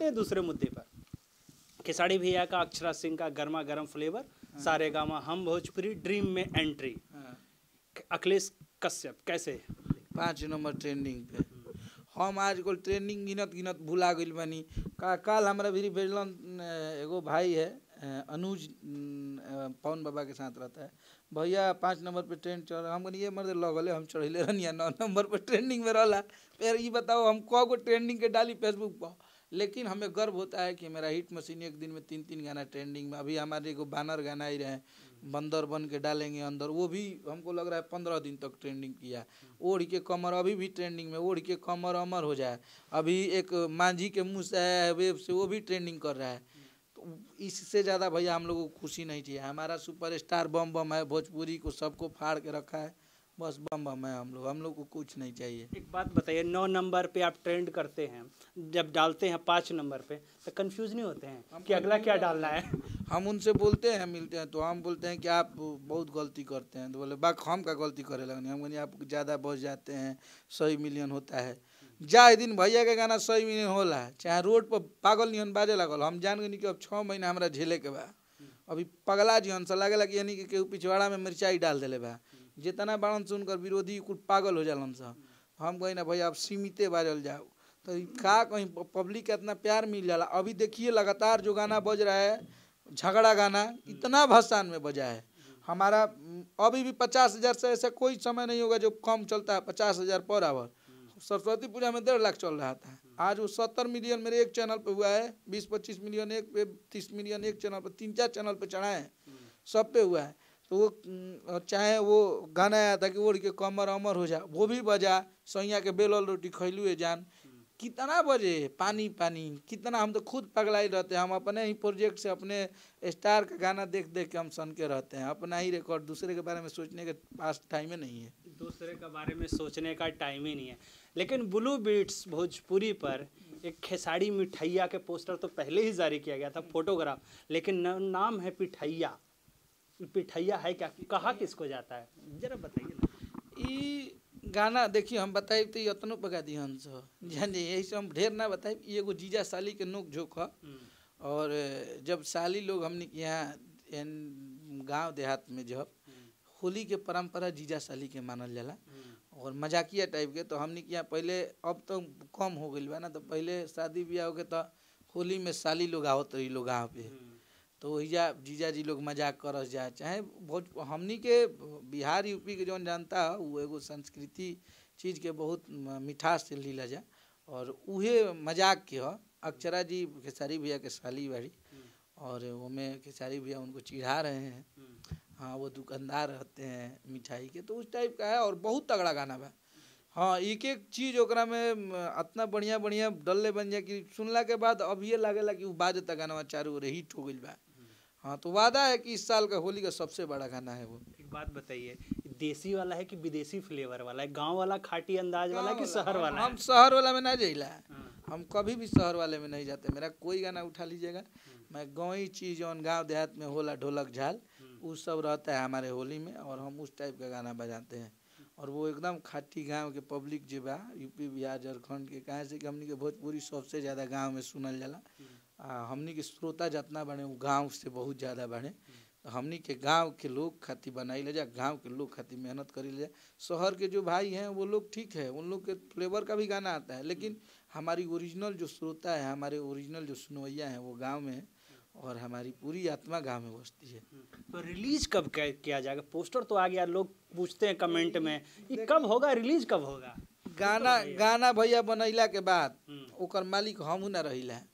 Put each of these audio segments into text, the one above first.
चलते हैं दूसरे मुद्दे पर खेसारी भैया का अक्षरा सिंह का गर्मा गर्म फ्लेवर हाँ। सारे गामा हम भोजपुरी ड्रीम में एंट्री हाँ। अखिलेश कश्यप कैसे पाँच नंबर ट्रेंडिंग पे हम आजकल ट्रेंडिंग गिनत गिनत भुला गई बनी का कल हमारा भी भेजल एगो भाई है अनुज पवन बाबा के साथ रहता है भैया पाँच नंबर पे ट्रेंड चल हम ये मर्द लगले हम चढ़ले रहनी नौ नंबर पे ट्रेंडिंग में रहला फिर ये बताओ हम कौ गो ट्रेंडिंग के डाली फेसबुक पर लेकिन हमें गर्व होता है कि मेरा हिट मशीन एक दिन में तीन तीन गाना ट्रेंडिंग में अभी हमारे को बानर गाना ही रहे बंदर बन के डालेंगे अंदर वो भी हमको लग रहा है पंद्रह दिन तक ट्रेंडिंग किया ओढ़ के कमर अभी भी ट्रेंडिंग में ओढ़ के कमर अमर हो जाए अभी एक मांझी के मुँह से आया है वेब से वो भी ट्रेंडिंग कर रहा है तो इससे ज़्यादा भैया हम लोगों को खुशी नहीं चाहिए हमारा स्टार बम बम है भोजपुरी को सबको फाड़ के रखा है बस बम बम है हम लोग हम लोग को कुछ नहीं चाहिए एक बात बताइए नौ नंबर पे आप ट्रेंड करते हैं जब डालते हैं पाँच नंबर पे तो कंफ्यूज नहीं होते हैं कि अगला क्या डालना है हम उनसे बोलते हैं मिलते हैं तो हम बोलते हैं कि आप बहुत गलती करते हैं तो बोले बा हम का गलती करे लगने हम कहनी आप ज़्यादा बस जाते हैं सही मिलियन होता है जाए दिन भैया के गाना सही मिलियन होला चाहे रोड पर पागल निहन बाजे लगल हम जान गए कि अब छः महीना हमारा झेले के बा अभी पगला जी हमसे लगे कि यानी कि केहू पिछवाड़ा में मिर्चाई डाल दिले बा जितना बाड़न सुन कर विरोधी कुल पागल हो जालन सा तो हम कहीं ना भाई आप सीमिते बाजल जाओ तो का कहीं पब्लिक का इतना प्यार मिल जाला अभी देखिए लगातार जो गाना बज रहा है झगड़ा गाना इतना भसान में बजा है हमारा अभी भी पचास हज़ार से ऐसा कोई समय नहीं होगा जो कम चलता है पचास हज़ार पर आवर सरस्वती पूजा में डेढ़ लाख चल रहा था आज वो सत्तर मिलियन मेरे एक चैनल पे हुआ है बीस पच्चीस मिलियन एक पे तीस मिलियन एक चैनल पर तीन चार चैनल पे चढ़ाए सब पे हुआ है तो वो चाहे वो गाना आया था कि उड़ के कमर अमर हो जा वो भी बजा सैया के बेलल रोटी है जान कितना बजे पानी पानी कितना हम तो खुद पगला ही रहते हैं हम अपने ही प्रोजेक्ट से अपने स्टार का गाना देख देख के हम सुन के रहते हैं अपना ही रिकॉर्ड दूसरे के बारे में सोचने के पास टाइम ही नहीं है दूसरे के बारे में सोचने का टाइम ही नहीं है लेकिन ब्लू बीट्स भोजपुरी पर एक खेसारी मिठैया के पोस्टर तो पहले ही जारी किया गया था फोटोग्राफ लेकिन नाम है पिठैया पिठैया है क्या कहा किसको जाता है जरा बताइए गाना देखिए हम बताए तो यतनो बगा दी जान जी यही से हम ढेर ना बताए एगो जीजा साली के नोक झोंक है हम्म। और जब साली लोग हमने यहाँ गांव देहात में जब हम्म। होली के परंपरा जीजा साली के मानल जाला हम्म। और मजाकिया टाइप के तो हमने यहाँ पहले अब तो कम हो गई बा ना तो पहले शादी ब्याह हो गए तो होली में साली लोग आवत रही लोग गाँव पे तो वहीजा जीजा जी लोग मजाक कर जाए चाहे भोज हमनी के बिहार यूपी के जौन जनता है वो एगो संस्कृति चीज़ के बहुत मिठास से लीला जा और उहे मजाक के ह अक्षरा जी खेसारी भैया के साली बाड़ी और वो में खेसारी भैया उनको चिढ़ा रहे हैं हाँ वो दुकानदार रहते हैं मिठाई के तो उस टाइप का है और बहुत तगड़ा गाना बा हाँ एक एक चीज ओकरा में इतना बढ़िया बढ़िया डल्ले बन जाए कि सुनला के बाद अब ये ला कि बाजता गाना चारू ओर हिट हो गई बा हाँ तो वादा है कि इस साल का होली का सबसे बड़ा गाना है वो एक बात बताइए देसी वाला है कि विदेशी फ्लेवर वाला है गांव वाला खाटी अंदाज वाला कि शहर वाला हम शहर वाला में ना जाइला हाँ। हम कभी भी शहर वाले में नहीं जाते मेरा कोई गाना उठा लीजिएगा हाँ। मैं ही चीज़ जो गाँव देहात में होला ढोलक झाल वो हाँ। सब रहता है हमारे होली में और हम उस टाइप का गाना बजाते हैं और वो एकदम खाटी गांव के पब्लिक जो बा यूपी बिहार झारखंड के कहाँ से कि हमने के भोजपुरी सबसे ज़्यादा गाँव में सुनल जला हमने के श्रोता जितना बढ़े वो गाँव से बहुत ज़्यादा बढ़े तो हमने के गांव के लोग खातिर बनाई ले जा गांव के लोग खाती मेहनत करी ले जा शहर के जो भाई हैं वो लोग ठीक है उन लोग के फ्लेवर का भी गाना आता है लेकिन हमारी ओरिजिनल जो श्रोता है हमारे ओरिजिनल जो सुनवैया हैं वो गाँव में है और हमारी पूरी आत्मा गांव में बसती है तो रिलीज कब किया जाएगा पोस्टर तो आ गया लोग पूछते हैं कमेंट में ये कब होगा रिलीज कब होगा गाना गाना भैया बनैला के बाद हम्म। ओकर मालिक हम ना है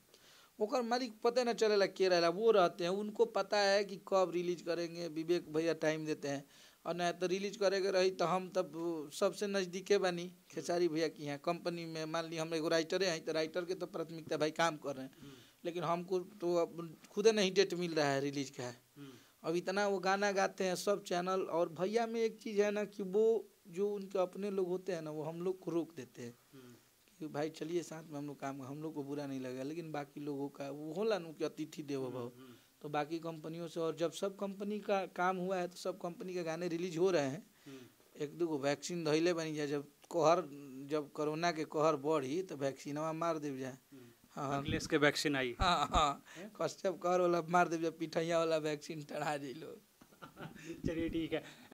ओकर मालिक पता ना चलेला के रहेला वो रहते हैं उनको पता है कि कब रिलीज करेंगे विवेक भैया टाइम देते हैं और न तो रिलीज करेगा रही तो हम तब सबसे नज़दीके बनी खेसारी भैया की हैं कंपनी में मान ली हम एगो राइटरें हैं तो राइटर के तो प्राथमिकता भाई काम कर रहे हैं हम्म। लेकिन हमको तो अब नहीं डेट मिल रहा है रिलीज का है हम्म। अब इतना वो गाना गाते हैं सब चैनल और भैया में एक चीज़ है ना कि वो जो उनके अपने लोग होते हैं ना वो हम लोग को रोक देते हैं कि भाई चलिए साथ में हम लोग काम हम लोग को बुरा नहीं लगेगा लेकिन बाकी लोगों का वो होला नु कि अतिथि देवो हम्म, भव हम्म। तो बाकी कंपनियों से और जब सब कंपनी का काम हुआ है तो सब कंपनी के गाने रिलीज हो रहे हैं हम्म। एक दो गो वैक्सीन धैले बनी जाए जब कोहर जब कोरोना के कोहर बढ़ी तो वैक्सीन वहाँ मार देव जाए हाँ के वैक्सीन आई हाँ हाँ कश्यप कहर वाला मार दे जाए पिठैया वाला वैक्सीन टढ़ा जाइलो चलिए ठीक है